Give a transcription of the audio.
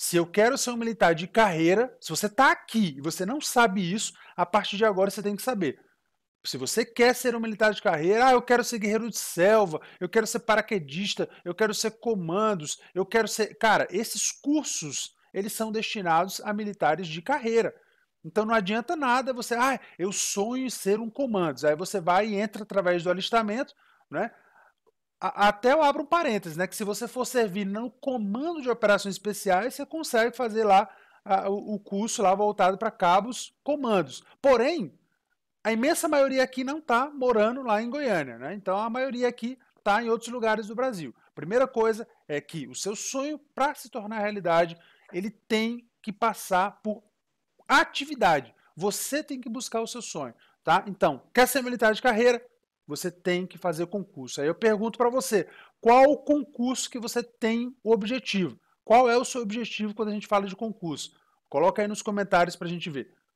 Se eu quero ser um militar de carreira, se você está aqui e você não sabe isso, a partir de agora você tem que saber. Se você quer ser um militar de carreira, ah, eu quero ser guerreiro de selva, eu quero ser paraquedista, eu quero ser comandos, eu quero ser. Cara, esses cursos eles são destinados a militares de carreira. Então não adianta nada você, ah, eu sonho em ser um comandos. Aí você vai e entra através do alistamento, né? A, até eu abro um parênteses, né? Que se você for servir no comando de operações especiais, você consegue fazer lá a, o, o curso lá voltado para cabos comandos. Porém, a imensa maioria aqui não está morando lá em Goiânia, né? Então a maioria aqui está em outros lugares do Brasil. Primeira coisa é que o seu sonho, para se tornar realidade, ele tem que passar por atividade. Você tem que buscar o seu sonho, tá? Então, quer ser militar de carreira? Você tem que fazer concurso. Aí eu pergunto para você, qual o concurso que você tem o objetivo? Qual é o seu objetivo quando a gente fala de concurso? Coloca aí nos comentários para a gente ver.